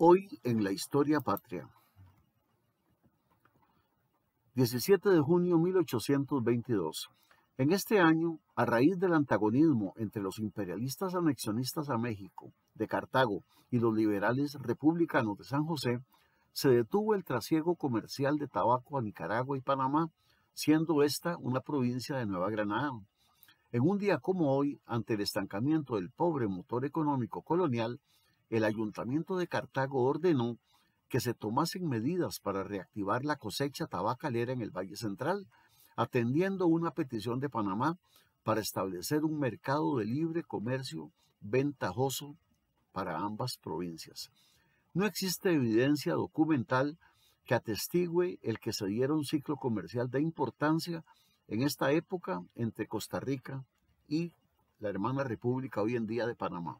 Hoy en la historia patria. 17 de junio 1822. En este año, a raíz del antagonismo entre los imperialistas anexionistas a México de Cartago y los liberales republicanos de San José, se detuvo el trasiego comercial de tabaco a Nicaragua y Panamá, siendo esta una provincia de Nueva Granada. En un día como hoy, ante el estancamiento del pobre motor económico colonial, el ayuntamiento de Cartago ordenó que se tomasen medidas para reactivar la cosecha tabacalera en el Valle Central, atendiendo una petición de Panamá para establecer un mercado de libre comercio ventajoso para ambas provincias. No existe evidencia documental que atestigue el que se diera un ciclo comercial de importancia en esta época entre Costa Rica y la hermana República hoy en día de Panamá.